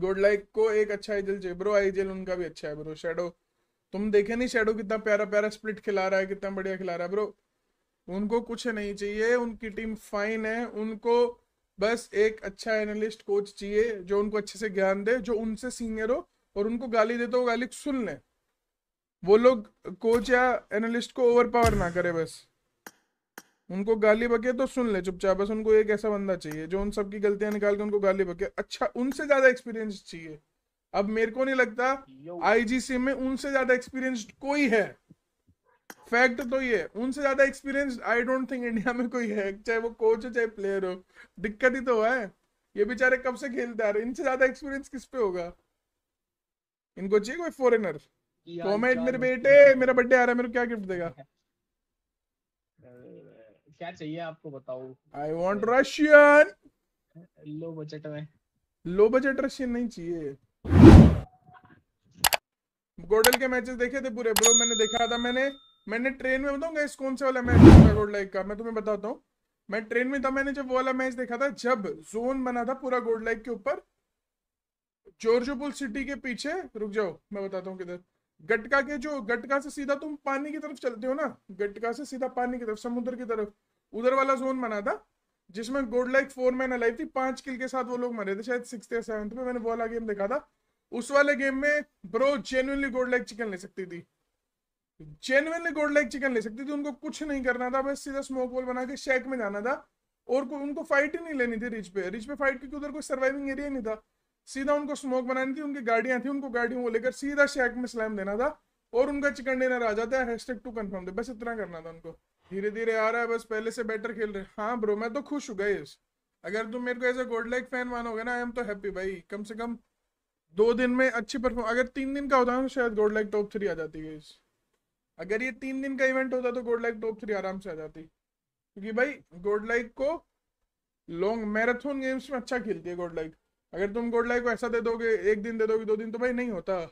good like को एक अच्छा आईजेल चाहिए ब्रो आईजेल उनका भी अच्छा है ब्रो शेडो तुम देखे नहीं शेडो कितना प्यारा प्यारा स्प्लिट खिला रहा है कितना बढ़िया खिला रहा है ब्रो उनको कुछ नहीं चाहिए उनकी टीम फाइन है उनको बस एक अच्छा एनालिस्ट कोच चाहिए जो उनको अच्छे से ज्ञान दे जो उनसे सीनियर हो और उनको गाली दे तो गाली सुन लें वो लोग कोच या एनालिस्ट को ओवर पावर ना करे बस उनको गाली बके तो सुन ले चुपचाप बस उनको एक ऐसा बंदा चाहिए जो उन सबकी गलतियां निकाल के उनको गाली बके अच्छा उनसे ज्यादा एक्सपीरियंस चाहिए अब मेरे को नहीं लगता आईजीसी में उनसे ज्यादा एक्सपीरियंस कोई है फैक्ट तो ये उनसे ज्यादा experience I don't think India में कोई है चाहे वो कोच हो चाहे प्लेयर हो दिक्कत ही तो है ये बेचारे कब से खेलते आ रहे इनसे ज्यादा एक्सपीरियंस किस पे होगा इनको चाहिए कोई फॉरेनर कॉमेंट मेरे बेटे मेरा बर्थडे आ रहा है मेरे को क्या गिफ्ट देगा क्या चाहिए आपको बताओ I want Russian low budget में लो बजट रशियन नहीं चाहिए गोडल के मैचेस देखे थे पूरे ब्रो मैंने देखा था मैंने मैंने ट्रेन में बताऊंगा इस कौन से वाला मैच गोल्ड लाइक का मैं तुम्हें बताता हूँ मैं ट्रेन में था मैंने जब वो वाला मैच देखा था जब जोन बना था पूरा गोल्ड लाइक के ऊपर जोर्जोपुल सिटी के पीछे रुक जाओ मैं बताता हूँ किधर गटका के जो गटका से सीधा तुम पानी की तरफ चलते हो ना गटका से सीधा पानी की तरफ समुद्र की तरफ उधर वाला जोन बना था जिसमें गोड लाइक फोर मैन अलाइव थी पांच किल के साथ वो लोग मरे थे शायद सिक्स या सेवन्थ में मैंने वो वाला गेम देखा था उस वाले गेम में bro genuinely GodLike chicken ले सकती थी जेन्युनली गोड लाइक चिकन ले सकती थी उनको कुछ नहीं करना था बस सीधा स्मोक बॉल बना के शेक में जाना था और उनको फाइट ही नहीं लेनी थी रिच पे रिच पे फाइट क्योंकि उधर कोई सर्वाइविंग एरिया नहीं था सीधा उनको स्मोक बनानी थी उनकी गाड़ियां थी उनको गाड़ियों को लेकर सीधा शेक में स्लैम देना था और उनका चिकन डिनर आ जाता है हैशटैग टू कंफर्म दे बस इतना करना था उनको धीरे धीरे आ रहा है बस पहले से बेटर खेल रहे हाँ ब्रो मैं तो खुश हूँ गई अगर तुम मेरे को as a GodLike fan मानोगे ना आई एम तो हैप्पी भाई कम से कम दो दिन में अच्छी परफॉर्म अगर तीन दिन का होता तो शायद गोल्ड लाइक टॉप थ्री आ जाती गई अगर ये तीन दिन का इवेंट होता तो गोल्ड लाइक टॉप थ्री आराम से आ जाती क्योंकि भाई गोल्ड लाइक को लॉन्ग मैराथन गेम्स में अच्छा खेलती है गोल्ड लाइक अगर तुम गोडलाई को ऐसा दे दोगे एक दिन दे दोगे दो दिन तो भाई नहीं होता